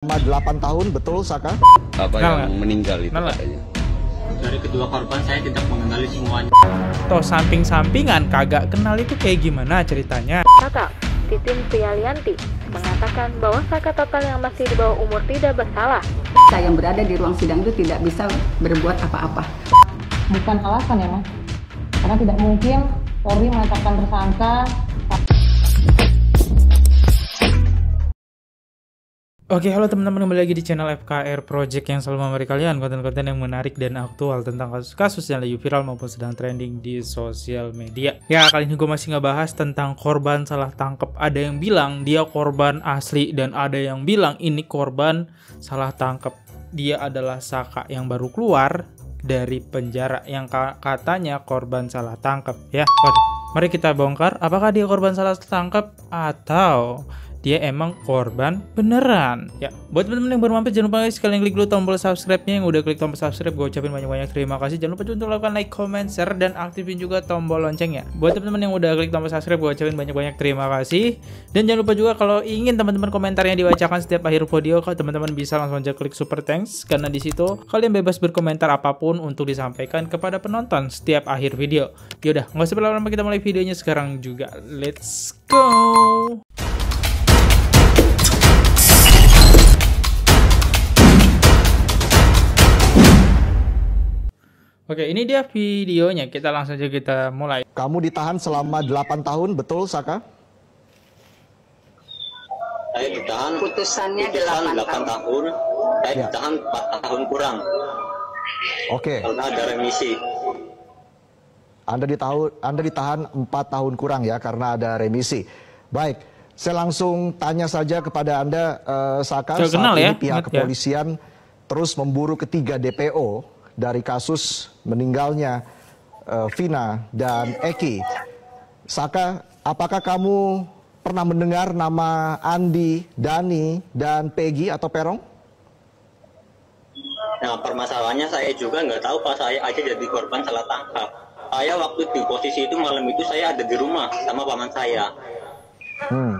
Selama 8 tahun, betul Saka? Apa yang meninggal itu katanya. Dari kedua korban saya tidak mengenali semuanya. Toh samping-sampingan kagak kenal itu kayak gimana ceritanya? Saka, Titin Prialianti mengatakan bahwa Saka Total yang masih di bawah umur tidak bersalah. Saya yang berada di ruang sidang itu tidak bisa berbuat apa-apa. Bukan alasan ya, Mas. Karena tidak mungkin Polri menetapkan tersangka Oke, halo teman-teman kembali lagi di channel FKR Project yang selalu memberi kalian konten-konten yang menarik dan aktual tentang kasus-kasus yang lagi viral maupun sedang trending di sosial media. Ya, kali ini gue masih ngebahas tentang korban salah tangkap. Ada yang bilang dia korban asli dan ada yang bilang ini korban salah tangkap. Dia adalah Saka yang baru keluar dari penjara yang katanya korban salah tangkap ya. Waduh. Mari kita bongkar apakah dia korban salah tangkap atau dia emang korban beneran ya buat temen-temen yang baru mampir jangan lupa guys kalian klik dulu tombol subscribe-nya yang udah klik tombol subscribe gue ucapin banyak-banyak terima kasih jangan lupa juga untuk lakukan like comment share dan aktifin juga tombol loncengnya buat temen-temen yang udah klik tombol subscribe gue ucapin banyak-banyak terima kasih dan jangan lupa juga kalau ingin teman-teman komentarnya dibacakan setiap akhir video kalau teman-teman bisa langsung aja klik super thanks karena di situ kalian bebas berkomentar apapun untuk disampaikan kepada penonton setiap akhir video yaudah nggak usah berlama-lama kita mulai videonya sekarang juga let's go Oke, ini dia videonya. Kita langsung saja kita mulai. Kamu ditahan selama 8 tahun, betul Saka? Saya ditahan putusannya putusan 8, 8 tahun. tahun. Saya ya. ditahan 4 tahun kurang. Oke. Karena ada remisi. Anda ditahan Anda ditahan 4 tahun kurang ya karena ada remisi. Baik. Saya langsung tanya saja kepada Anda uh, Saka, Saya kenal saat ya, ini ya. pihak Ingat kepolisian ya. terus memburu ketiga DPO dari kasus meninggalnya uh, Vina dan Eki. Saka, apakah kamu pernah mendengar nama Andi, Dani, dan Peggy atau Perong? Nah, permasalahannya saya juga nggak tahu pas saya aja jadi korban salah tangkap. Saya waktu di posisi itu malam itu saya ada di rumah sama paman saya. Hmm.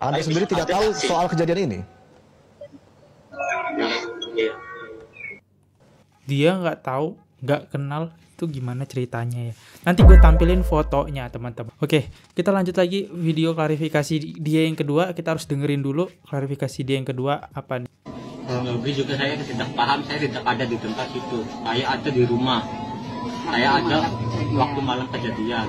Anda saya sendiri tidak tahu kasih. soal kejadian ini? Hmm, iya dia nggak tahu nggak kenal itu gimana ceritanya ya nanti gue tampilin fotonya teman-teman oke kita lanjut lagi video klarifikasi dia yang kedua kita harus dengerin dulu klarifikasi dia yang kedua apa nih lebih juga saya tidak paham saya tidak ada di tempat itu saya ada di rumah saya ada waktu malam kejadian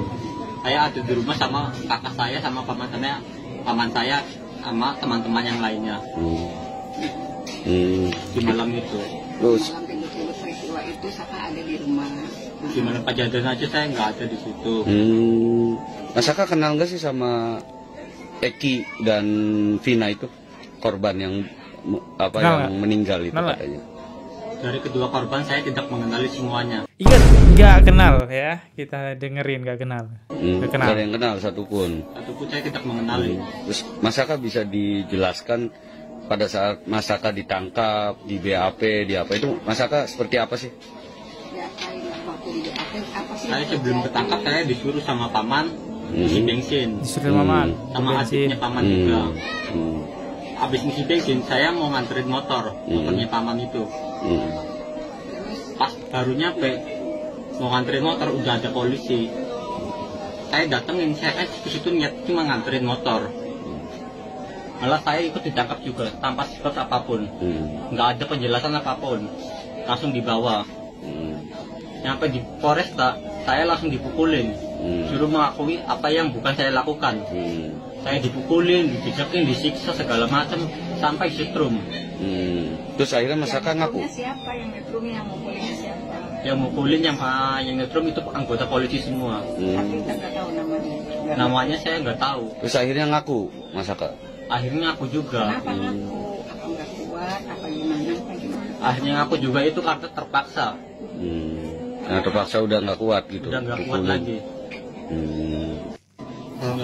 saya ada di rumah sama kakak saya sama paman saya paman saya sama teman-teman yang lainnya hmm. di malam itu terus itu Saka ada di rumah. Gimana Pak Jadran aja saya nggak ada di situ. Hmm. Nah, Saka kenal nggak sih sama Eki dan Vina itu korban yang apa nah, yang meninggal itu nah, katanya? Dari kedua korban saya tidak mengenali semuanya. Iya, nggak kenal ya kita dengerin nggak kenal. Hmm, gak kenal. Gak ada yang kenal satupun. Satupun saya tidak mengenali. Hmm. Terus Mas bisa dijelaskan pada saat Masaka ditangkap di BAP di apa itu Masaka seperti apa sih? Ya, saya sebelum ketangkap saya disuruh sama paman isi hmm. bensin. Disuruh paman hmm. sama adiknya paman hmm. juga. Hmm. Abis ngisi bensin saya mau nganterin motor hmm. motornya paman itu. Hmm. Pas barunya pe mau nganterin motor udah ada polisi. Saya datengin saya kan situ niat cuma nganterin motor malah saya ikut ditangkap juga tanpa sebab apapun hmm. nggak ada penjelasan apapun langsung dibawa hmm. sampai di Foresta saya langsung dipukulin hmm. suruh mengakui apa yang bukan saya lakukan hmm. saya dipukulin dijekin, disiksa segala macam sampai setrum hmm. terus akhirnya masakan ngaku siapa yang setrum yang mukulin siapa yang mukulin yang yang setrum itu anggota polisi semua hmm. tapi kita nggak tahu namanya namanya saya nggak tahu terus akhirnya ngaku masyarakat akhirnya aku juga kenapa ngaku apa nggak kuat apa gimana akhirnya aku juga itu karena terpaksa hmm. nah terpaksa udah nggak kuat gitu udah nggak kuat lagi hmm.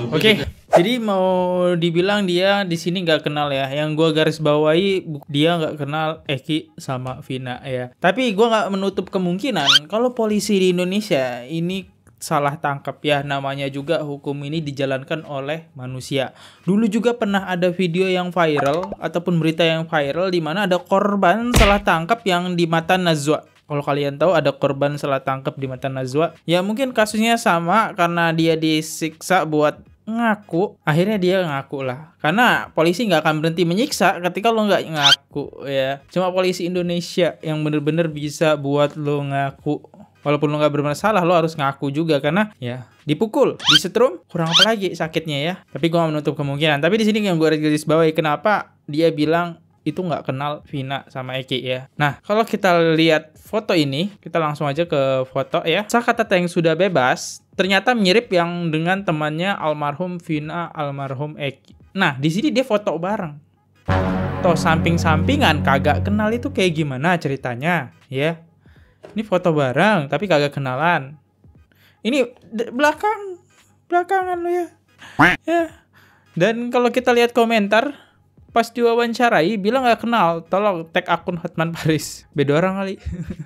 oke okay. Jadi mau dibilang dia di sini nggak kenal ya. Yang gue garis bawahi dia nggak kenal Eki sama Vina ya. Tapi gue nggak menutup kemungkinan kalau polisi di Indonesia ini salah tangkap ya namanya juga hukum ini dijalankan oleh manusia. Dulu juga pernah ada video yang viral ataupun berita yang viral di mana ada korban salah tangkap yang di mata Nazwa. Kalau kalian tahu ada korban salah tangkap di mata Nazwa, ya mungkin kasusnya sama karena dia disiksa buat ngaku akhirnya dia ngaku lah karena polisi nggak akan berhenti menyiksa ketika lo nggak ngaku ya cuma polisi Indonesia yang bener-bener bisa buat lo ngaku walaupun lo nggak bermasalah lo harus ngaku juga karena ya dipukul, disetrum, kurang apa lagi sakitnya ya. Tapi gue menutup kemungkinan. Tapi di sini yang gue garis bawahi kenapa dia bilang itu nggak kenal Vina sama Eki ya. Nah, kalau kita lihat foto ini, kita langsung aja ke foto ya. Sakata yang sudah bebas ternyata mirip yang dengan temannya almarhum Vina, almarhum Eki. Nah, di sini dia foto bareng. Toh samping-sampingan kagak kenal itu kayak gimana ceritanya, ya? ini foto barang, tapi kagak kenalan ini belakang belakangan lo ya ya dan kalau kita lihat komentar pas diwawancarai bilang nggak kenal tolong tag akun Hotman Paris beda orang kali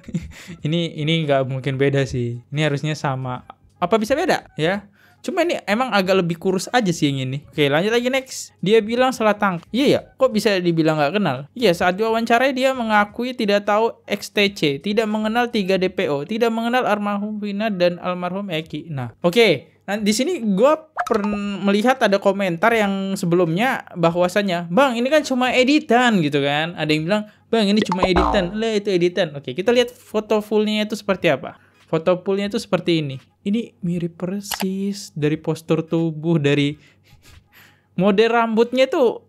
ini ini nggak mungkin beda sih ini harusnya sama apa bisa beda ya Cuma ini emang agak lebih kurus aja sih yang ini. Oke, lanjut lagi next. Dia bilang salah tangkap. Iya ya, kok bisa dibilang nggak kenal? Iya, saat diwawancarai dia mengakui tidak tahu XTC, tidak mengenal 3 DPO, tidak mengenal almarhum Vina dan almarhum Eki. Nah, oke. Okay. Nah, di sini gue melihat ada komentar yang sebelumnya bahwasannya, Bang, ini kan cuma editan gitu kan. Ada yang bilang, Bang, ini cuma editan. Lah, itu editan. Oke, kita lihat foto fullnya itu seperti apa. Foto fullnya itu seperti ini ini mirip persis dari postur tubuh dari model rambutnya tuh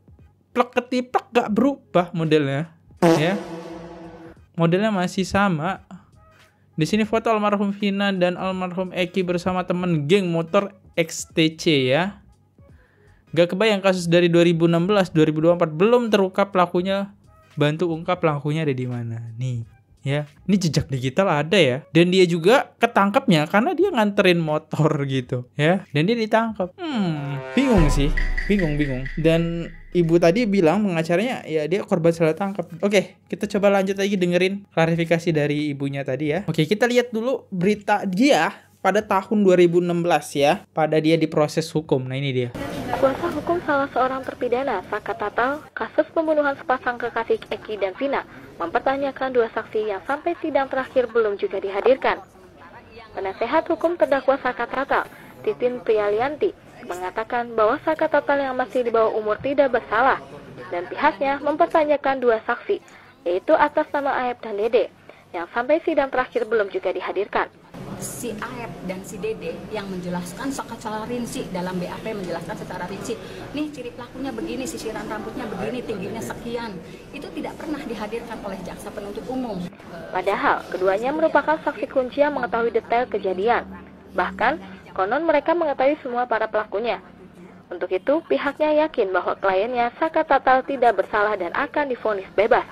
plek ketiplek gak berubah modelnya ya modelnya masih sama di sini foto almarhum Vina dan almarhum Eki bersama temen geng motor XTC ya gak kebayang kasus dari 2016 2024 belum terungkap pelakunya bantu ungkap pelakunya ada di mana nih ya ini jejak digital ada ya dan dia juga ketangkepnya karena dia nganterin motor gitu ya dan dia ditangkap hmm bingung sih bingung bingung dan ibu tadi bilang mengacaranya ya dia korban salah tangkap oke kita coba lanjut lagi dengerin klarifikasi dari ibunya tadi ya oke kita lihat dulu berita dia pada tahun 2016 ya pada dia diproses hukum nah ini dia aku salah seorang terpidana, Saka Tatal, kasus pembunuhan sepasang kekasih Eki dan Vina, mempertanyakan dua saksi yang sampai sidang terakhir belum juga dihadirkan. Penasehat hukum terdakwa Saka Tatal, Titin Priyalianti, mengatakan bahwa Saka Tatal yang masih di bawah umur tidak bersalah, dan pihaknya mempertanyakan dua saksi, yaitu atas nama Aep dan Dede yang sampai sidang terakhir belum juga dihadirkan. Si Aep dan si Dede yang menjelaskan secara rinci dalam BAP menjelaskan secara rinci, nih ciri pelakunya begini, sisiran rambutnya begini, tingginya sekian. Itu tidak pernah dihadirkan oleh jaksa penuntut umum. Padahal keduanya merupakan saksi kunci yang mengetahui detail kejadian. Bahkan konon mereka mengetahui semua para pelakunya. Untuk itu, pihaknya yakin bahwa kliennya Saka Tatal tidak bersalah dan akan difonis bebas.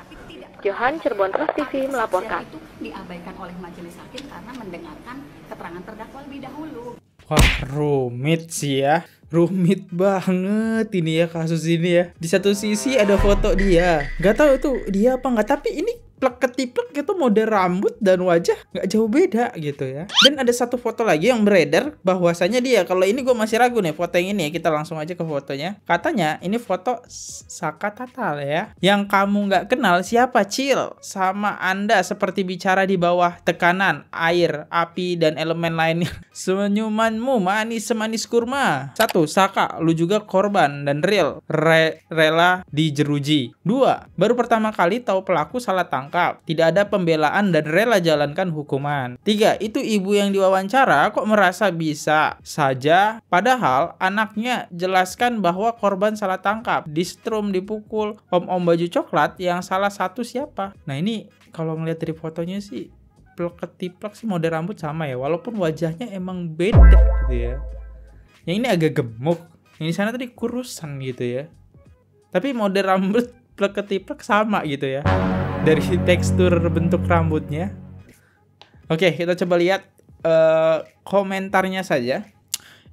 Johan Cirebon Trust TV melaporkan. Itu diabaikan oleh majelis hakim karena mendengarkan keterangan terdakwa lebih dahulu. Wah, rumit sih ya. Rumit banget ini ya kasus ini ya. Di satu sisi ada foto dia. Gak tahu itu dia apa nggak, tapi ini plek ketiplek gitu mode rambut dan wajah nggak jauh beda gitu ya dan ada satu foto lagi yang beredar bahwasanya dia kalau ini gue masih ragu nih foto yang ini ya kita langsung aja ke fotonya katanya ini foto Saka Tatal ya yang kamu nggak kenal siapa Cil sama anda seperti bicara di bawah tekanan air api dan elemen lainnya senyumanmu manis semanis kurma satu Saka lu juga korban dan real Re rela dijeruji dua baru pertama kali tahu pelaku salah tangkap ditangkap. Tidak ada pembelaan dan rela jalankan hukuman. Tiga, Itu ibu yang diwawancara kok merasa bisa saja padahal anaknya jelaskan bahwa korban salah tangkap, distrum, dipukul, om-om baju coklat yang salah satu siapa. Nah ini kalau ngeliat dari fotonya sih ketiplak sih model rambut sama ya walaupun wajahnya emang beda gitu ya yang ini agak gemuk yang di sana tadi kurusan gitu ya tapi model rambut plek ketiplek sama gitu ya dari tekstur bentuk rambutnya. Oke, kita coba lihat uh, komentarnya saja.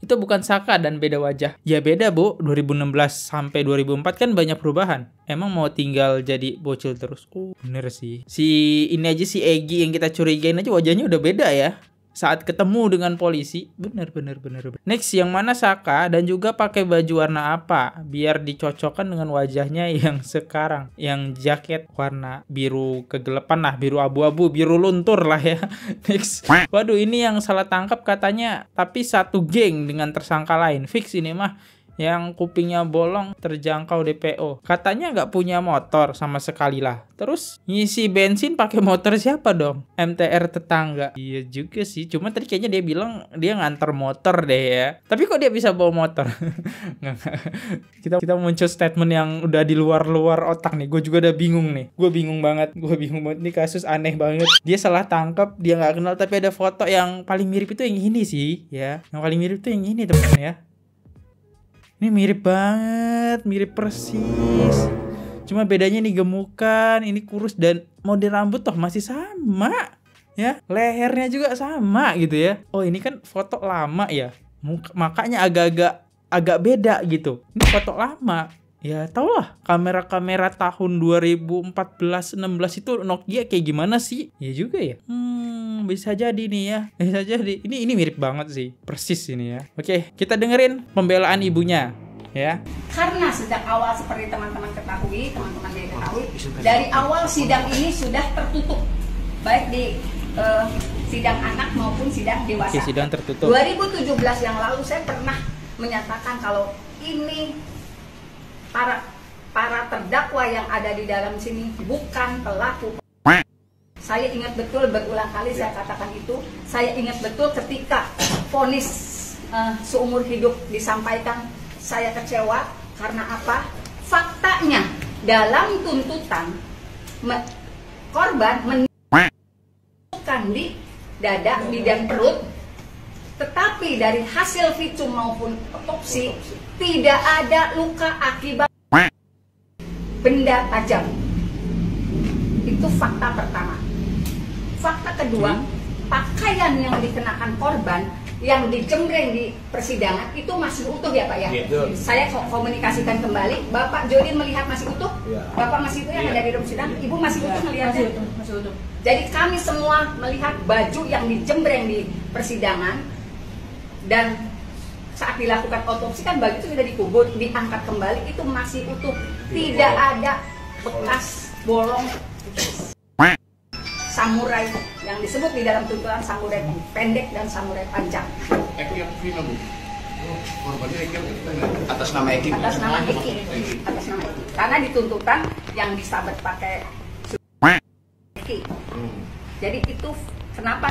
Itu bukan Saka dan beda wajah. Ya beda, Bu. 2016 sampai 2004 kan banyak perubahan. Emang mau tinggal jadi bocil terus? Oh, bener sih. Si ini aja si Egi yang kita curigain aja wajahnya udah beda ya saat ketemu dengan polisi. Bener, bener, bener, bener. Next, yang mana Saka dan juga pakai baju warna apa? Biar dicocokkan dengan wajahnya yang sekarang. Yang jaket warna biru kegelapan lah, biru abu-abu, biru luntur lah ya. Next. Waduh, ini yang salah tangkap katanya, tapi satu geng dengan tersangka lain. Fix ini mah yang kupingnya bolong terjangkau DPO. Katanya nggak punya motor sama sekali lah. Terus ngisi bensin pakai motor siapa dong? MTR tetangga. Iya juga sih. Cuma tadi kayaknya dia bilang dia nganter motor deh ya. Tapi kok dia bisa bawa motor? kita kita muncul statement yang udah di luar-luar otak nih. Gue juga udah bingung nih. Gue bingung banget. Gue bingung banget. Ini kasus aneh banget. Dia salah tangkap. Dia nggak kenal. Tapi ada foto yang paling mirip itu yang ini sih. Ya. Yang paling mirip itu yang ini teman ya. Ini mirip banget, mirip persis. Cuma bedanya ini gemukan, ini kurus dan model rambut toh masih sama. Ya, lehernya juga sama gitu ya. Oh, ini kan foto lama ya. makanya agak-agak agak beda gitu. Ini foto lama ya tau lah kamera-kamera tahun 2014 16 itu Nokia kayak gimana sih ya juga ya hmm bisa jadi nih ya bisa jadi ini ini mirip banget sih persis ini ya oke kita dengerin pembelaan ibunya ya karena sejak awal seperti teman-teman ketahui teman-teman dia ketahui dari awal sidang ini sudah tertutup baik di uh, sidang anak maupun sidang dewasa oke, sidang tertutup 2017 yang lalu saya pernah menyatakan kalau ini para para terdakwa yang ada di dalam sini bukan pelaku. Saya ingat betul berulang kali saya katakan itu. Saya ingat betul ketika vonis uh, eh, seumur hidup disampaikan, saya kecewa karena apa? Faktanya dalam tuntutan me korban menunjukkan di dada, bidang perut tetapi dari hasil visum maupun otopsi, tidak ada luka akibat benda tajam. Itu fakta pertama. Fakta kedua, hmm? pakaian yang dikenakan korban yang dijemreng di persidangan itu masih utuh ya Pak ya? Iya, Saya komunikasikan kembali, Bapak Jodin melihat masih utuh? Ya. Bapak masih utuh yang ya. ada di rumah sidang? Iya. Ibu masih utuh iya, melihatnya? Masih utuh, masih utuh. Jadi kami semua melihat baju yang dijemreng di persidangan dan saat dilakukan otopsi kan bagi itu sudah dikubur diangkat kembali itu masih utuh tidak iya. ada bekas bolong samurai yang disebut di dalam tuntutan samurai pendek dan samurai panjang atas nama Eki atas nama Eki atas nama Eki karena dituntutan yang disabet pakai Eki hmm. jadi itu kenapa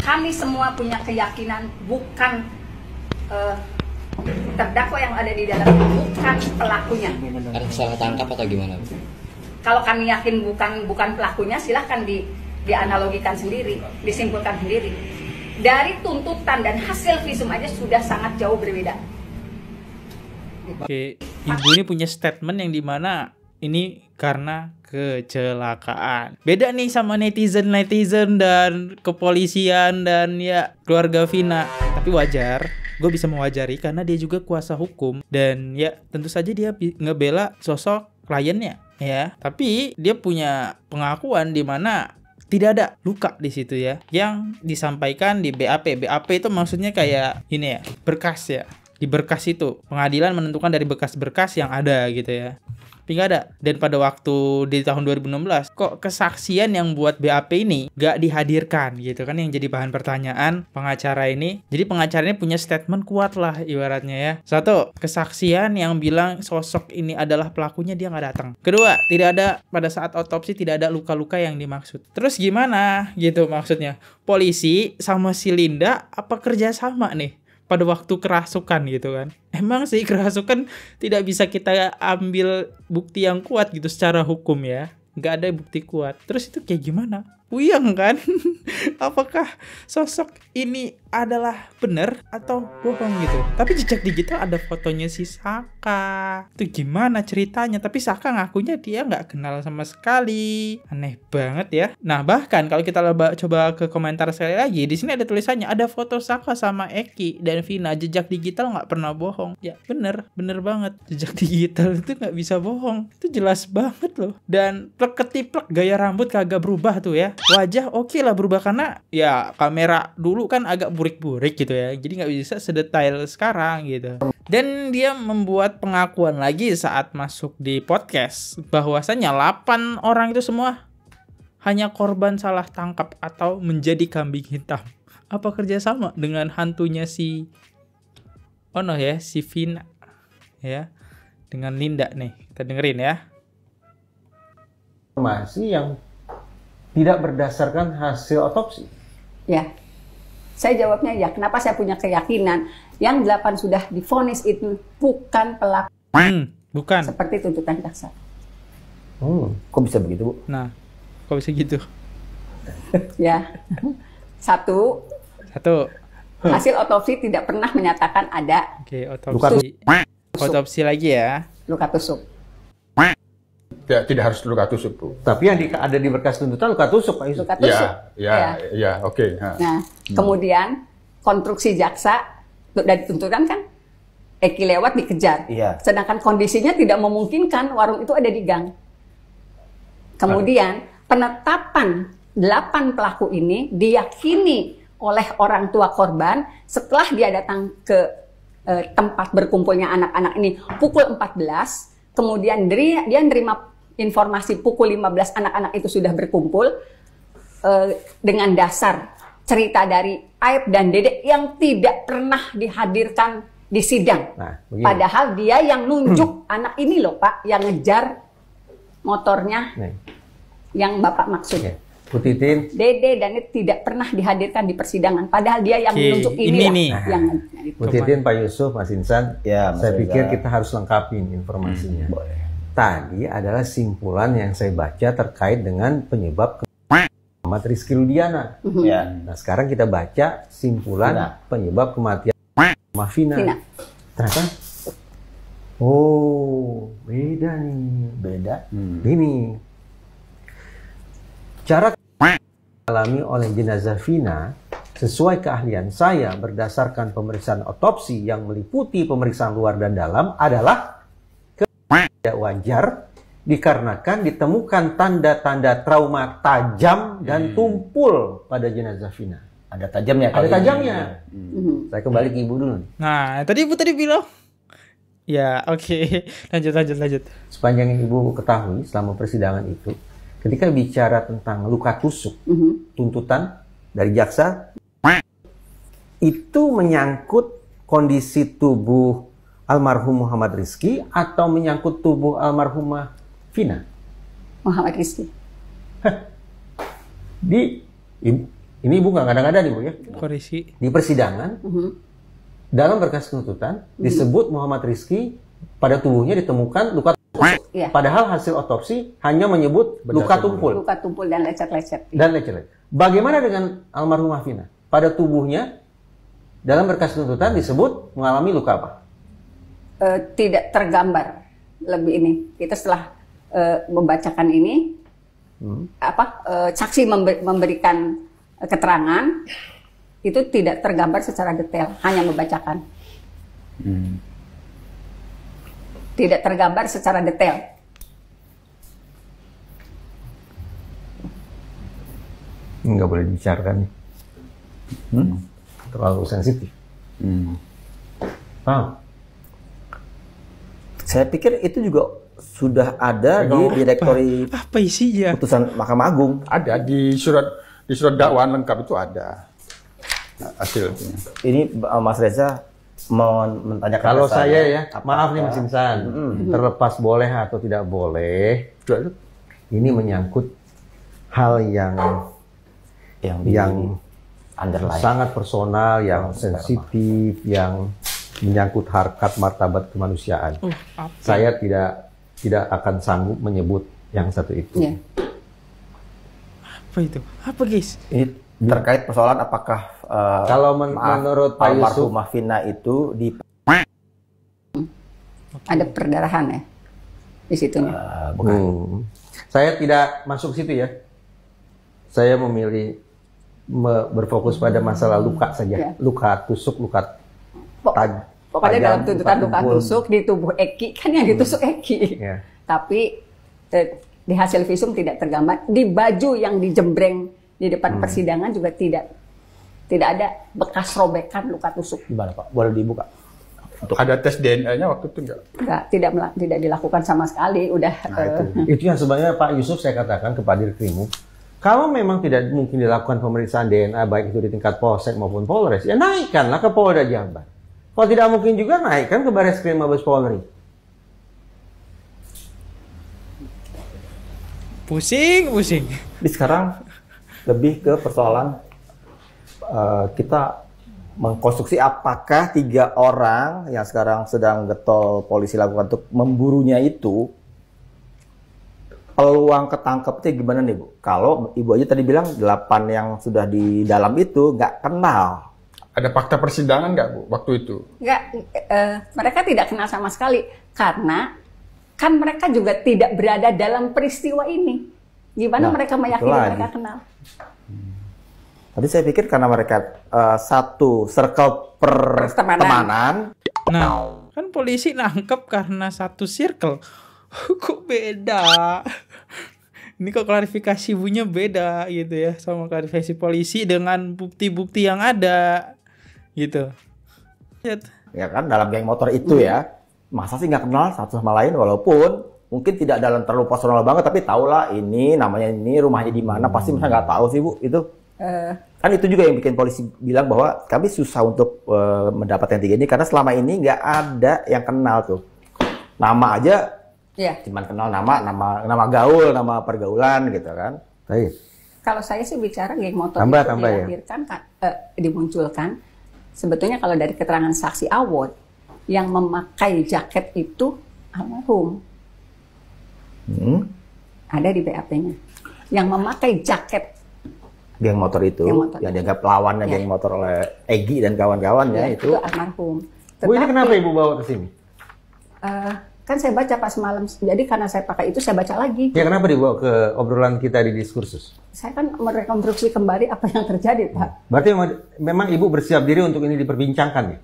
kami semua punya keyakinan bukan uh, terdakwa yang ada di dalam bukan pelakunya. Ada salah tangkap atau gimana? Kalau kami yakin bukan bukan pelakunya, silahkan di dianalogikan sendiri, disimpulkan sendiri. Dari tuntutan dan hasil visum aja sudah sangat jauh berbeda. Oke, ibu ini punya statement yang dimana ini karena kecelakaan. Beda nih sama netizen-netizen dan kepolisian dan ya keluarga Vina. Tapi wajar, gue bisa mewajari karena dia juga kuasa hukum dan ya tentu saja dia ngebela sosok kliennya ya. Tapi dia punya pengakuan di mana tidak ada luka di situ ya yang disampaikan di BAP. BAP itu maksudnya kayak ini ya, berkas ya. Di berkas itu pengadilan menentukan dari berkas-berkas yang ada gitu ya ada dan pada waktu di tahun 2016 kok kesaksian yang buat BAP ini gak dihadirkan gitu kan yang jadi bahan pertanyaan pengacara ini jadi pengacaranya punya statement kuat lah ibaratnya ya satu kesaksian yang bilang sosok ini adalah pelakunya dia nggak datang kedua tidak ada pada saat otopsi tidak ada luka-luka yang dimaksud terus gimana gitu maksudnya polisi sama si Linda apa kerja sama nih pada waktu kerasukan gitu kan. Emang sih kerasukan tidak bisa kita ambil bukti yang kuat gitu secara hukum ya. Nggak ada bukti kuat. Terus itu kayak gimana? Puyang kan? Apakah sosok ini adalah benar atau bohong gitu. Tapi jejak digital ada fotonya si Saka. Itu gimana ceritanya? Tapi Saka ngakunya dia nggak kenal sama sekali. Aneh banget ya. Nah bahkan kalau kita coba ke komentar sekali lagi, di sini ada tulisannya ada foto Saka sama Eki dan Vina. Jejak digital nggak pernah bohong. Ya bener, bener banget. Jejak digital itu nggak bisa bohong. Itu jelas banget loh. Dan plek ketiplek gaya rambut kagak berubah tuh ya. Wajah oke okay lah berubah karena ya kamera dulu kan agak burik burik gitu ya jadi nggak bisa sedetail sekarang gitu dan dia membuat pengakuan lagi saat masuk di podcast bahwasannya 8 orang itu semua hanya korban salah tangkap atau menjadi kambing hitam apa kerjasama dengan hantunya si Oh no ya si Vina ya dengan Linda nih kita dengerin ya informasi yang tidak berdasarkan hasil otopsi ya saya jawabnya ya, kenapa saya punya keyakinan yang delapan sudah difonis itu bukan pelaku. Hmm, bukan. Seperti tuntutan jaksa. Hmm, kok bisa begitu, Bu? Nah, kok bisa gitu? ya. Satu. Satu. Hasil otopsi tidak pernah menyatakan ada. Oke, otopsi. Luka tusuk. Otopsi lagi ya. Luka tusuk. Tidak, tidak harus luka tusuk, Bu. Tapi yang di, ada di berkas tuntutan luka tusuk, Pak Yusuf. Luka tusuk. Ya, ya, ya, ya oke. Okay. Nah, Hmm. Kemudian konstruksi jaksa dari tuntutan kan Eki lewat dikejar. Iya. Sedangkan kondisinya tidak memungkinkan warung itu ada di gang. Kemudian penetapan delapan pelaku ini diyakini oleh orang tua korban setelah dia datang ke eh, tempat berkumpulnya anak-anak ini pukul 14, kemudian dia, dia nerima informasi pukul 15 anak-anak itu sudah berkumpul eh, dengan dasar cerita dari Aib dan Dedek yang tidak pernah dihadirkan di sidang. Nah, Padahal dia yang nunjuk hmm. anak ini loh Pak, yang ngejar motornya Nih. yang Bapak maksud. Okay. Putitin. Dede dan itu tidak pernah dihadirkan di persidangan. Padahal dia yang menunjuk ini, ini nih. yang nah, Putitin, Pak Yusuf, Mas Insan. Ya, Mas saya Reza. pikir kita harus lengkapi informasinya. Hmm, Tadi adalah simpulan yang saya baca terkait dengan penyebab Muhammad Rizky Ludiana. Mm-hmm. Ya. Nah sekarang kita baca simpulan Fina. penyebab kematian Mama Vina. Fina. Ternyata, oh beda nih. Beda. Hmm. Ini cara alami oleh jenazah Vina sesuai keahlian saya berdasarkan pemeriksaan otopsi yang meliputi pemeriksaan luar dan dalam adalah tidak wajar dikarenakan ditemukan tanda-tanda trauma tajam dan hmm. tumpul pada jenazah Vina. Ada tajamnya. Ada tajamnya. Hmm. hmm. Saya kembali ke ibu dulu. Nah, tadi ibu tadi bilang. Ya, oke. Okay. Lanjut, lanjut, lanjut. Sepanjang yang ibu ketahui selama persidangan itu, ketika bicara tentang luka tusuk, -hmm. tuntutan dari jaksa itu menyangkut kondisi tubuh almarhum Muhammad Rizki atau menyangkut tubuh almarhumah Vina? Muhammad Rizky. di ini ibu nggak kadang-kadang ibu ya? Korisi. Di persidangan uh mm-hmm. -huh. dalam berkas tuntutan uh mm-hmm. -huh. disebut Muhammad Rizky pada tubuhnya ditemukan luka Ya. Padahal hasil otopsi hanya menyebut Benda luka tumpul. Luka tumpul dan lecet-lecet. Dan lecet-lecet. Bagaimana dengan almarhumah Vina? Pada tubuhnya dalam berkas tuntutan disebut mengalami luka apa? Uh, tidak tergambar lebih ini. Kita setelah uh, membacakan ini hmm. apa uh, saksi memberikan keterangan itu tidak tergambar secara detail, hanya membacakan. Hmm. Tidak tergambar secara detail. Nggak boleh dibicarakan. Hmm? Terlalu sensitif. Hmm. Ah. Saya pikir itu juga sudah ada di direktori apa, apa isinya? putusan Mahkamah Agung. Ada di surat di surat dakwaan lengkap itu ada hasilnya. Ini eh, Mas Reza mau menanyakan kalau saya ya, apa maaf nih Mas Insan, mm, terlepas boleh atau tidak boleh, ini menyangkut hal yang yang, yang underline. sangat personal, yang oh, sensitif, yang menyangkut harkat martabat kemanusiaan. Uh, saya tidak tidak akan sanggup menyebut yang satu itu. Ya. Apa itu? Apa guys? Ini terkait persoalan apakah uh, kalau men maaf, menurut Pak Yusuf Mahfina itu di ada perdarahan ya di situ uh, eh, bukan. Hmm. Saya tidak masuk situ ya. Saya memilih berfokus pada masalah luka saja, ya. luka tusuk, luka Pokoknya dalam tuntutan luka tusuk di tubuh Eki kan yang hmm. ditusuk Eki. Yeah. Tapi eh, di hasil visum tidak tergambar, di baju yang dijembreng di depan hmm. persidangan juga tidak tidak ada bekas robekan luka tusuk. Gimana Pak? Boleh dibuka? Untuk. Ada tes DNA-nya waktu itu enggak? Enggak, tidak tidak dilakukan sama sekali, udah. Nah, eh. itu. itu yang sebenarnya Pak Yusuf saya katakan kepada Krimu, kalau memang tidak mungkin dilakukan pemeriksaan DNA baik itu di tingkat polsek maupun polres, ya naikkanlah ke Polda Jabar. Kalau tidak mungkin juga naikkan ke baris krim Mabes Polri. Pusing, pusing. Di sekarang lebih ke persoalan uh, kita mengkonstruksi apakah tiga orang yang sekarang sedang getol polisi lakukan untuk memburunya itu peluang ketangkepnya gimana nih bu? Kalau ibu aja tadi bilang delapan yang sudah di dalam itu nggak kenal ada fakta persidangan nggak Bu waktu itu? Nggak, uh, mereka tidak kenal sama sekali karena kan mereka juga tidak berada dalam peristiwa ini. Gimana nah, mereka meyakini mereka kenal? Hmm. Tadi saya pikir karena mereka uh, satu circle pertemanan. Nah, kan polisi nangkep karena satu circle. Kok beda? Ini kok klarifikasi bunya beda gitu ya sama klarifikasi polisi dengan bukti-bukti yang ada gitu ya kan dalam geng motor itu ya masa sih nggak kenal satu sama lain walaupun mungkin tidak dalam terlalu personal banget tapi tahulah ini namanya ini rumahnya di mana pasti masa hmm. nggak tahu sih bu itu uh. Eh. kan itu juga yang bikin polisi bilang bahwa kami susah untuk uh, eh, mendapatkan tiga ini karena selama ini nggak ada yang kenal tuh nama aja yeah. cuman kenal nama nama nama gaul nama pergaulan gitu kan hey. kalau saya sih bicara geng motor tambah, itu tambah, ya. dihadirkan ya? Kan, uh, dimunculkan sebetulnya kalau dari keterangan saksi awot yang memakai jaket itu almarhum hmm? ada di BAP-nya yang memakai jaket geng motor itu yang, motor yang dianggap lawannya ya. geng motor oleh Egi dan kawan-kawannya ya, itu, itu almarhum. Tetapi, Bu ini kenapa ibu bawa ke sini? Uh, kan saya baca pas malam jadi karena saya pakai itu saya baca lagi ya kenapa dibawa ke obrolan kita di diskursus saya kan merekonstruksi kembali apa yang terjadi pak hmm. berarti memang ibu bersiap diri untuk ini diperbincangkan ya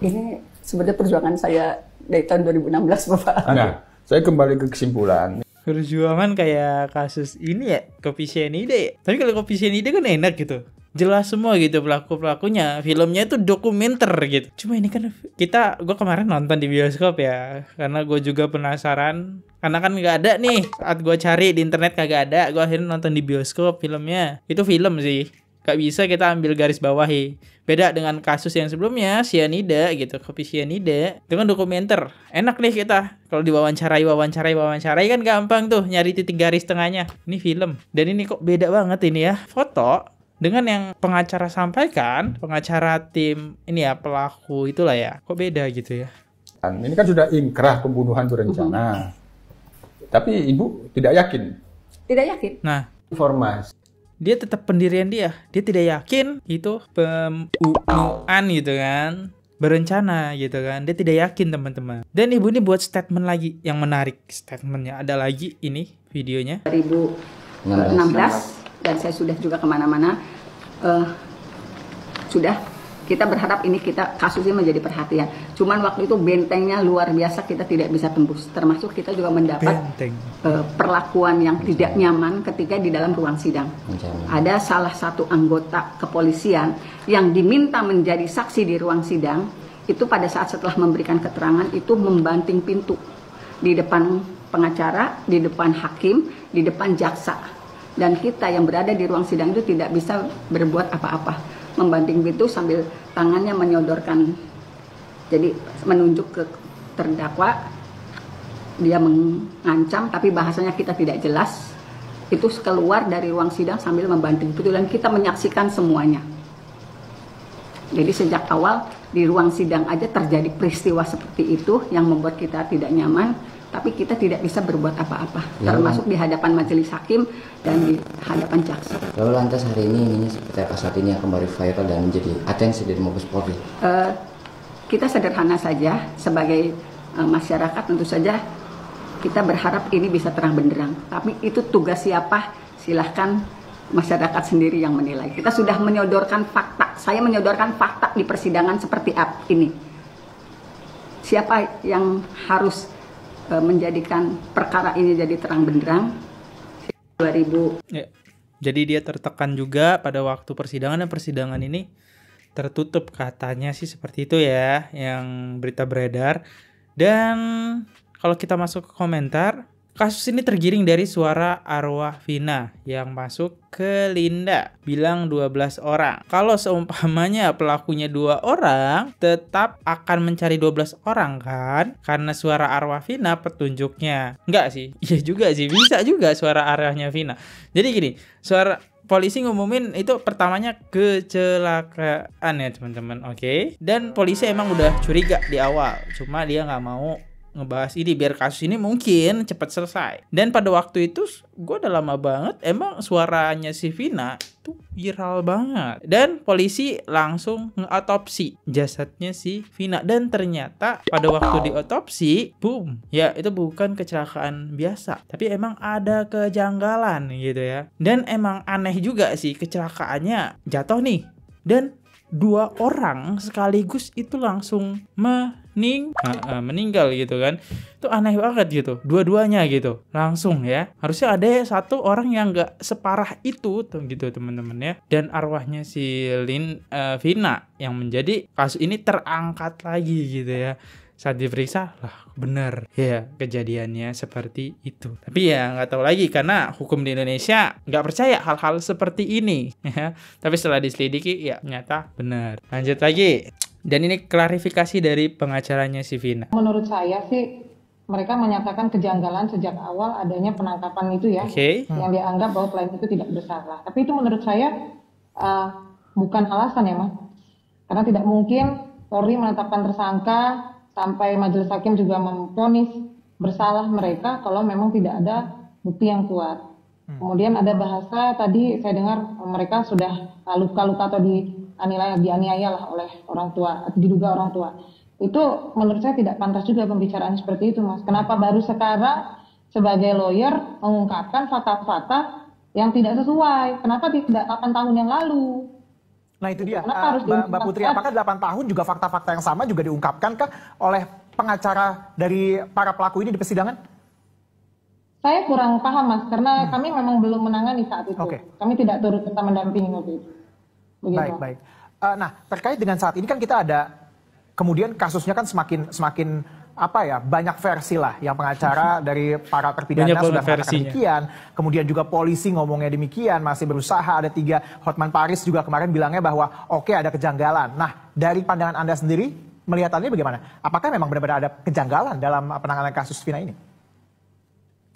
ini sebenarnya perjuangan saya dari tahun 2016 bapak nah saya kembali ke kesimpulan perjuangan kayak kasus ini ya kopi Shenide. Ya. tapi kalau kopi Shenide kan enak gitu jelas semua gitu pelaku pelakunya filmnya itu dokumenter gitu cuma ini kan kita gue kemarin nonton di bioskop ya karena gue juga penasaran karena kan nggak ada nih saat gue cari di internet kagak ada gue akhirnya nonton di bioskop filmnya itu film sih gak bisa kita ambil garis bawahi beda dengan kasus yang sebelumnya sianida gitu kopi sianida itu kan dokumenter enak nih kita kalau diwawancarai wawancarai wawancarai kan gampang tuh nyari titik garis tengahnya ini film dan ini kok beda banget ini ya foto dengan yang pengacara sampaikan, pengacara tim ini ya pelaku itulah ya. Kok beda gitu ya? Ini kan sudah ingkrah pembunuhan berencana. Tapi ibu tidak yakin. Tidak yakin. Nah, informasi dia tetap pendirian dia dia tidak yakin itu pembunuhan gitu kan berencana gitu kan dia tidak yakin teman-teman dan ibu ini buat statement lagi yang menarik statementnya ada lagi ini videonya 2016 dan saya sudah juga kemana-mana uh, sudah kita berharap ini kita kasusnya menjadi perhatian. Cuman waktu itu bentengnya luar biasa kita tidak bisa tembus. Termasuk kita juga mendapat uh, perlakuan yang tidak nyaman ketika di dalam ruang sidang. Ada salah satu anggota kepolisian yang diminta menjadi saksi di ruang sidang itu pada saat setelah memberikan keterangan itu membanting pintu di depan pengacara, di depan hakim, di depan jaksa dan kita yang berada di ruang sidang itu tidak bisa berbuat apa-apa membanting pintu sambil tangannya menyodorkan jadi menunjuk ke terdakwa dia mengancam tapi bahasanya kita tidak jelas itu keluar dari ruang sidang sambil membanting pintu dan kita menyaksikan semuanya jadi sejak awal di ruang sidang aja terjadi peristiwa seperti itu yang membuat kita tidak nyaman tapi kita tidak bisa berbuat apa-apa ya, termasuk di hadapan majelis hakim dan di hadapan jaksa. Lalu lantas hari ini ini seperti apa saat ini yang kembali viral dan menjadi atensi dari Mabes Polri? Uh, kita sederhana saja sebagai uh, masyarakat tentu saja kita berharap ini bisa terang benderang. Tapi itu tugas siapa? Silahkan masyarakat sendiri yang menilai. Kita sudah menyodorkan fakta. Saya menyodorkan fakta di persidangan seperti apa ini. Siapa yang harus E, menjadikan perkara ini jadi terang benderang 2000. Ya. Jadi dia tertekan juga pada waktu persidangan dan persidangan ini tertutup katanya sih seperti itu ya yang berita beredar. Dan kalau kita masuk ke komentar Kasus ini tergiring dari suara arwah Vina yang masuk ke Linda, bilang 12 orang. Kalau seumpamanya pelakunya dua orang, tetap akan mencari 12 orang kan? Karena suara arwah Vina petunjuknya. Enggak sih, iya juga sih, bisa juga suara arwahnya Vina. Jadi gini, suara polisi ngumumin itu pertamanya kecelakaan ya teman-teman oke okay? dan polisi emang udah curiga di awal cuma dia nggak mau ngebahas ini biar kasus ini mungkin cepat selesai. Dan pada waktu itu gue udah lama banget emang suaranya si Vina tuh viral banget. Dan polisi langsung ngeotopsi jasadnya si Vina dan ternyata pada waktu diotopsi, boom, ya itu bukan kecelakaan biasa, tapi emang ada kejanggalan gitu ya. Dan emang aneh juga sih kecelakaannya jatuh nih dan dua orang sekaligus itu langsung me ning uh, uh, meninggal gitu kan itu aneh banget gitu dua-duanya gitu langsung ya harusnya ada satu orang yang nggak separah itu tuh gitu temen teman ya dan arwahnya si Lin uh, Vina yang menjadi kasus ini terangkat lagi gitu ya saat diperiksa lah bener ya kejadiannya seperti itu tapi ya nggak tahu lagi karena hukum di Indonesia nggak percaya hal-hal seperti ini ya tapi setelah diselidiki ya nyata benar lanjut lagi dan ini klarifikasi dari pengacaranya si Vina menurut saya sih mereka menyatakan kejanggalan sejak awal adanya penangkapan itu ya okay. yang dianggap bahwa klien itu tidak bersalah tapi itu menurut saya uh, bukan alasan ya mas karena tidak mungkin Polri menetapkan tersangka sampai majelis hakim juga memponis bersalah mereka kalau memang tidak ada bukti yang kuat. Hmm. Kemudian ada bahasa tadi saya dengar mereka sudah luka-luka atau dianiaya dianiaya lah oleh orang tua atau diduga orang tua. Itu menurut saya tidak pantas juga pembicaraan seperti itu, Mas. Kenapa baru sekarang sebagai lawyer mengungkapkan fakta-fakta yang tidak sesuai? Kenapa tidak 8 tahun yang lalu? Nah itu dia, Mbak, Mbak Putri, apakah 8 tahun juga fakta-fakta yang sama juga diungkapkankah oleh pengacara dari para pelaku ini di persidangan? Saya kurang paham mas, karena hmm. kami memang belum menangani saat itu. Okay. Kami tidak turut serta mendampingi waktu itu. Begitu. Baik, baik. Uh, nah terkait dengan saat ini kan kita ada, kemudian kasusnya kan semakin semakin apa ya banyak versi lah yang pengacara dari para terpidana sudah mengatakan demikian kemudian juga polisi ngomongnya demikian masih berusaha ada tiga Hotman Paris juga kemarin bilangnya bahwa oke okay, ada kejanggalan nah dari pandangan anda sendiri melihatannya bagaimana apakah memang benar-benar ada kejanggalan dalam penanganan kasus Vina ini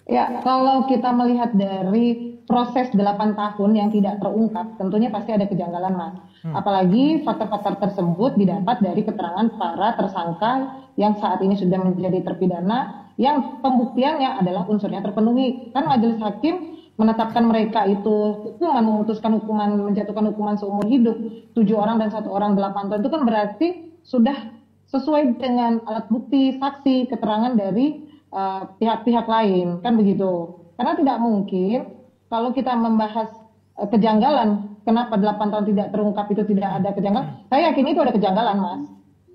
Ya, kalau kita melihat dari proses 8 tahun yang tidak terungkap, tentunya pasti ada kejanggalan, Mas. Hmm. Apalagi fakta-fakta tersebut didapat dari keterangan para tersangka yang saat ini sudah menjadi terpidana, yang pembuktiannya adalah unsurnya terpenuhi. Kan majelis hakim menetapkan mereka itu hukuman, memutuskan hukuman, menjatuhkan hukuman seumur hidup, tujuh orang dan satu orang delapan tahun, itu kan berarti sudah sesuai dengan alat bukti, saksi, keterangan dari Eh, pihak-pihak uh, lain kan begitu karena tidak mungkin kalau kita membahas uh, kejanggalan kenapa 8 tahun tidak terungkap itu tidak ada kejanggalan hmm. saya yakin itu ada kejanggalan mas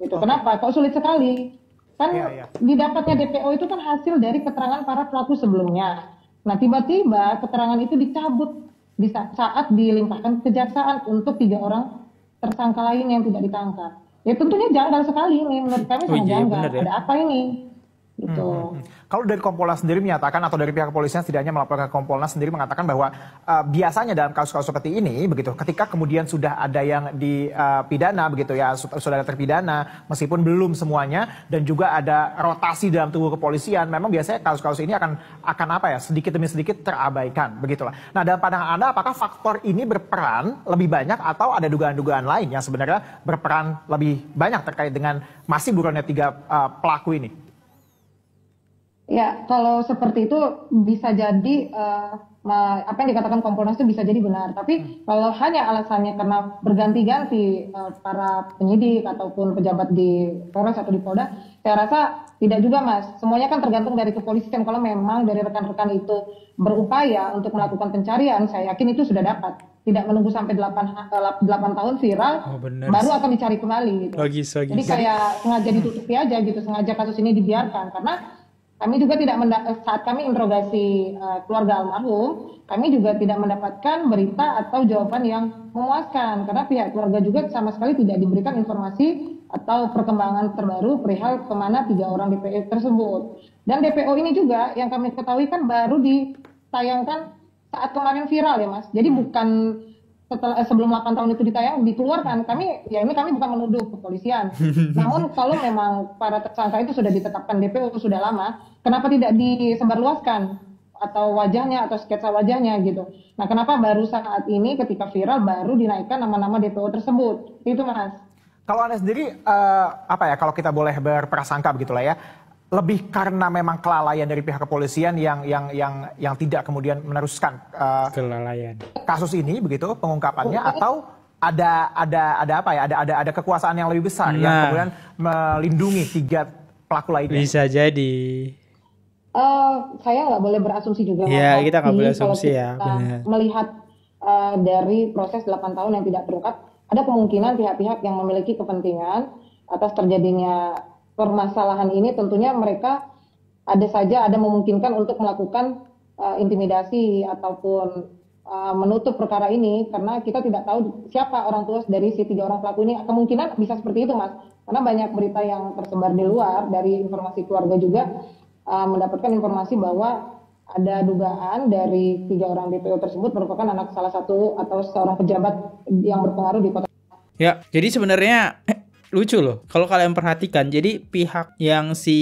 itu okay. kenapa kok sulit sekali kan yeah, yeah. didapatnya DPO itu kan hasil dari keterangan para pelaku sebelumnya nah tiba-tiba keterangan itu dicabut di saat dilimpahkan kejaksaan untuk tiga orang tersangka lain yang tidak ditangkap ya tentunya janggal sekali ini menurut kami sangat iya, janggal ya. ada apa ini gitu. Hmm, hmm, hmm. Kalau dari Kompolnas sendiri menyatakan atau dari pihak kepolisian setidaknya melaporkan Kompolnas sendiri mengatakan bahwa uh, biasanya dalam kasus-kasus seperti ini begitu ketika kemudian sudah ada yang dipidana eh, begitu ya sudah ada terpidana meskipun belum semuanya dan juga ada rotasi dalam tubuh kepolisian memang biasanya kasus-kasus ini akan akan apa ya sedikit demi sedikit terabaikan begitulah. Nah dalam pandangan Anda apakah faktor ini berperan lebih banyak atau ada dugaan-dugaan lain yang sebenarnya berperan lebih banyak terkait dengan masih buronnya tiga uh, pelaku ini? Ya, kalau seperti itu bisa jadi uh, apa yang dikatakan kompolnas itu bisa jadi benar. Tapi hmm. kalau hanya alasannya karena berganti-ganti uh, para penyidik ataupun pejabat di Polres atau di Polda, saya rasa tidak juga, Mas. Semuanya kan tergantung dari kepolisian. Kalau memang dari rekan-rekan itu berupaya untuk melakukan pencarian, saya yakin itu sudah dapat. Tidak menunggu sampai 8, 8 eh, tahun viral, oh, baru akan dicari kembali. Gitu. Jadi kayak sengaja ditutupi aja gitu, sengaja kasus ini dibiarkan. Karena kami juga tidak eh, saat kami interogasi uh, keluarga almarhum, kami juga tidak mendapatkan berita atau jawaban yang memuaskan karena pihak keluarga juga sama sekali tidak diberikan informasi atau perkembangan terbaru perihal kemana tiga orang DPO e tersebut. Dan DPO ini juga yang kami ketahui kan baru ditayangkan saat kemarin viral ya mas. Jadi hmm. bukan setelah eh, sebelum 8 tahun itu ditayang dikeluarkan hmm. kami ya ini kami bukan menuduh kepolisian namun kalau memang para tersangka itu sudah ditetapkan DPO sudah lama kenapa tidak disebarluaskan atau wajahnya atau sketsa wajahnya gitu nah kenapa baru saat ini ketika viral baru dinaikkan nama-nama DPO tersebut itu mas kalau anda sendiri uh, apa ya kalau kita boleh berprasangka begitulah ya lebih karena memang kelalaian dari pihak kepolisian yang yang yang yang tidak kemudian meneruskan uh, kelalaian kasus ini begitu pengungkapannya atau ada ada ada apa ya ada ada ada kekuasaan yang lebih besar nah. yang kemudian melindungi tiga pelaku lainnya bisa jadi uh, saya nggak boleh berasumsi juga iya, ya kita nggak boleh asumsi ya benar. melihat uh, dari proses 8 tahun yang tidak terungkap ada kemungkinan pihak-pihak yang memiliki kepentingan atas terjadinya permasalahan ini tentunya mereka ada saja ada memungkinkan untuk melakukan uh, intimidasi ataupun uh, menutup perkara ini karena kita tidak tahu siapa orang tua dari si tiga orang pelaku ini kemungkinan bisa seperti itu mas karena banyak berita yang tersebar di luar dari informasi keluarga juga uh, mendapatkan informasi bahwa ada dugaan dari tiga orang DPO tersebut merupakan anak salah satu atau seorang pejabat yang berpengaruh di kota. Ya, jadi sebenarnya lucu loh kalau kalian perhatikan jadi pihak yang si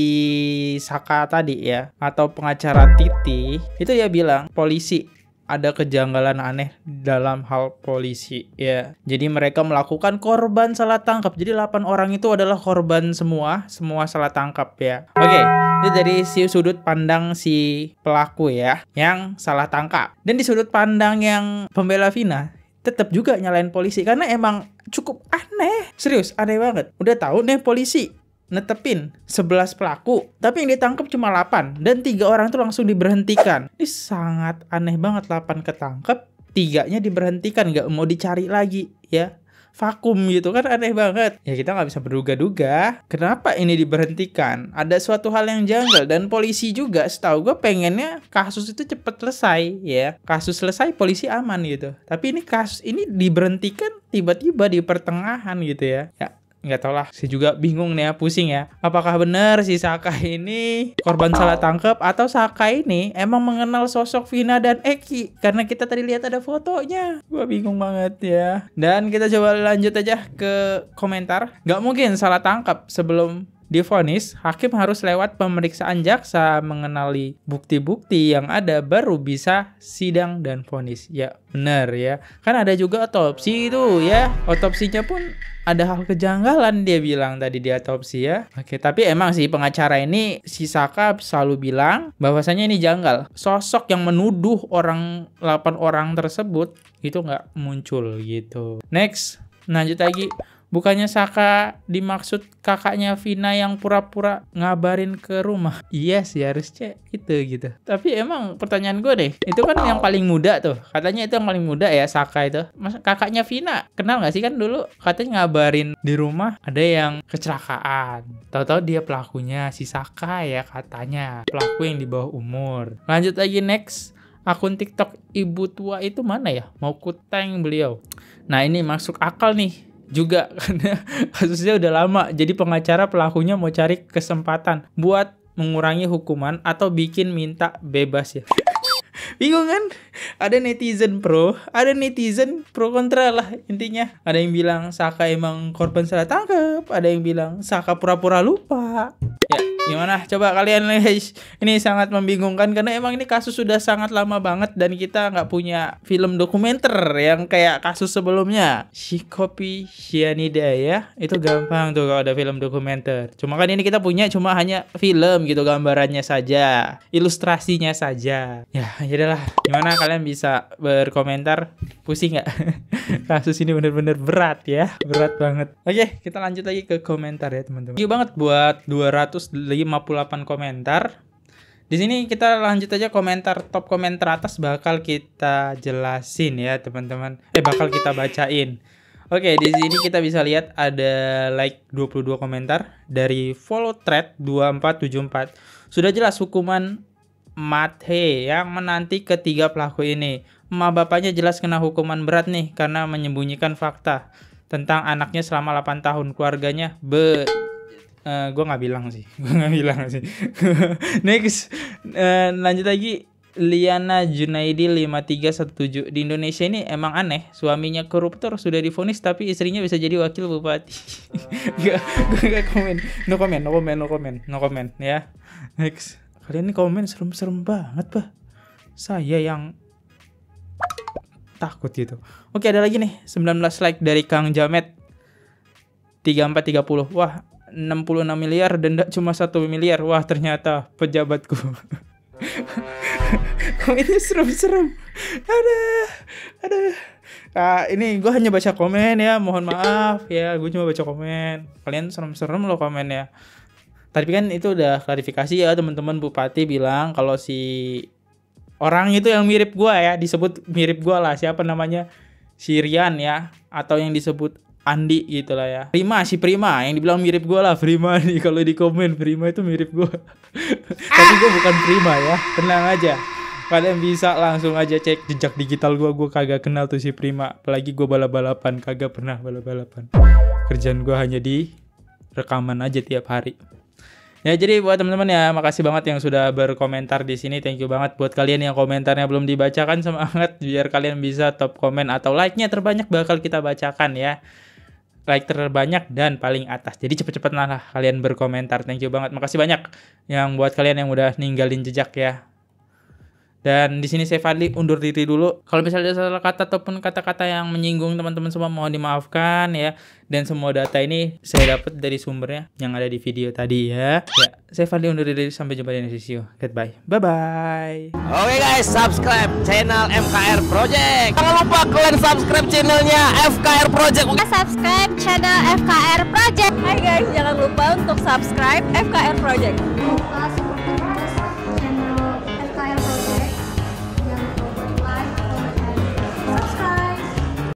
Saka tadi ya atau pengacara Titi itu dia bilang polisi ada kejanggalan aneh dalam hal polisi ya. Jadi mereka melakukan korban salah tangkap. Jadi 8 orang itu adalah korban semua, semua salah tangkap ya. Oke, okay, itu dari si sudut pandang si pelaku ya yang salah tangkap. Dan di sudut pandang yang pembela Vina tetap juga nyalain polisi karena emang cukup aneh serius aneh banget udah tahu nih polisi netepin 11 pelaku tapi yang ditangkap cuma 8 dan tiga orang itu langsung diberhentikan ini sangat aneh banget 8 ketangkep tiganya diberhentikan nggak mau dicari lagi ya vakum gitu kan aneh banget ya kita nggak bisa berduga-duga kenapa ini diberhentikan ada suatu hal yang janggal dan polisi juga setahu gue pengennya kasus itu cepet selesai ya kasus selesai polisi aman gitu tapi ini kasus ini diberhentikan tiba-tiba di pertengahan gitu ya ya nggak tau lah saya juga bingung nih ya pusing ya apakah benar si Saka ini korban salah tangkap atau Saka ini emang mengenal sosok Vina dan Eki karena kita tadi lihat ada fotonya gua bingung banget ya dan kita coba lanjut aja ke komentar nggak mungkin salah tangkap sebelum difonis, hakim harus lewat pemeriksaan jaksa mengenali bukti-bukti yang ada baru bisa sidang dan fonis. Ya, benar ya. Kan ada juga otopsi itu ya. Otopsinya pun ada hal kejanggalan dia bilang tadi di otopsi ya. Oke, tapi emang sih pengacara ini si Saka selalu bilang bahwasanya ini janggal. Sosok yang menuduh orang 8 orang tersebut itu nggak muncul gitu. Next, lanjut lagi Bukannya Saka dimaksud kakaknya Vina yang pura-pura ngabarin ke rumah? Iya yes, sih cek itu gitu. Tapi emang pertanyaan gue deh, itu kan yang paling muda tuh. Katanya itu yang paling muda ya Saka itu. Mas kakaknya Vina kenal nggak sih kan dulu katanya ngabarin di rumah ada yang kecelakaan. Tahu-tahu dia pelakunya si Saka ya katanya. Pelaku yang di bawah umur. Lanjut lagi next akun TikTok ibu tua itu mana ya? Mau kuteng beliau. Nah ini masuk akal nih juga karena kasusnya udah lama. Jadi pengacara pelakunya mau cari kesempatan buat mengurangi hukuman atau bikin minta bebas ya. Bingung kan? Ada netizen pro, ada netizen pro kontra lah intinya. Ada yang bilang Saka emang korban salah tangkap, ada yang bilang Saka pura-pura lupa. Ya, gimana coba kalian guys ini sangat membingungkan karena emang ini kasus sudah sangat lama banget dan kita nggak punya film dokumenter yang kayak kasus sebelumnya si kopi cyanida ya itu gampang tuh kalau ada film dokumenter cuma kan ini kita punya cuma hanya film gitu gambarannya saja ilustrasinya saja ya jadilah ya gimana kalian bisa berkomentar pusing nggak kasus ini bener-bener berat ya berat banget oke kita lanjut lagi ke komentar ya teman-teman thank banget buat 200 58 komentar. Di sini kita lanjut aja komentar top komentar atas bakal kita jelasin ya teman-teman. Eh bakal kita bacain. Oke, di sini kita bisa lihat ada like 22 komentar dari follow thread 2474. Sudah jelas hukuman mate yang menanti ketiga pelaku ini. Ma bapaknya jelas kena hukuman berat nih karena menyembunyikan fakta tentang anaknya selama 8 tahun. Keluarganya be uh, eh, gue nggak bilang sih gue nggak bilang sih next uh, lanjut lagi Liana Junaidi 5317 di Indonesia ini emang aneh suaminya koruptor sudah difonis tapi istrinya bisa jadi wakil bupati gak, gak, gak komen no comment no comment no comment no comment ya next kalian ini komen serem-serem banget bah saya yang takut gitu oke ada lagi nih 19 like dari Kang Jamet 3430 wah 66 miliar denda cuma satu miliar wah ternyata pejabatku ini serem-serem ada ada nah, ini gue hanya baca komen ya mohon maaf ya gue cuma baca komen kalian serem-serem loh komen ya tapi kan itu udah klarifikasi ya teman-teman bupati bilang kalau si orang itu yang mirip gue ya disebut mirip gue lah siapa namanya Sirian ya atau yang disebut Andi gitu lah ya. Prima si Prima yang dibilang mirip gue lah Prima nih kalau di komen Prima itu mirip gue. Tapi gue bukan Prima ya, tenang aja. Kalian bisa langsung aja cek jejak digital gue, gue kagak kenal tuh si Prima. Apalagi gue balap-balapan, kagak pernah balap-balapan. Kerjaan gue hanya di rekaman aja tiap hari. Ya jadi buat teman-teman ya makasih banget yang sudah berkomentar di sini. Thank you banget buat kalian yang komentarnya belum dibacakan semangat biar kalian bisa top komen atau like-nya terbanyak bakal kita bacakan ya like terbanyak dan paling atas. Jadi cepet cepet lah kalian berkomentar. Thank you banget. Makasih banyak yang buat kalian yang udah ninggalin jejak ya. Dan di sini saya Fadli undur diri dulu. Kalau misalnya ada salah kata ataupun kata-kata yang menyinggung teman-teman semua mohon dimaafkan ya. Dan semua data ini saya dapat dari sumbernya yang ada di video tadi ya. Ya, saya Fadli undur diri sampai jumpa di next video. Goodbye. Bye bye. Oke okay guys, subscribe channel MKR Project. Jangan lupa kalian subscribe channelnya FKR Project. Subscribe channel FKR Project. Hai guys, jangan lupa untuk subscribe FKR Project.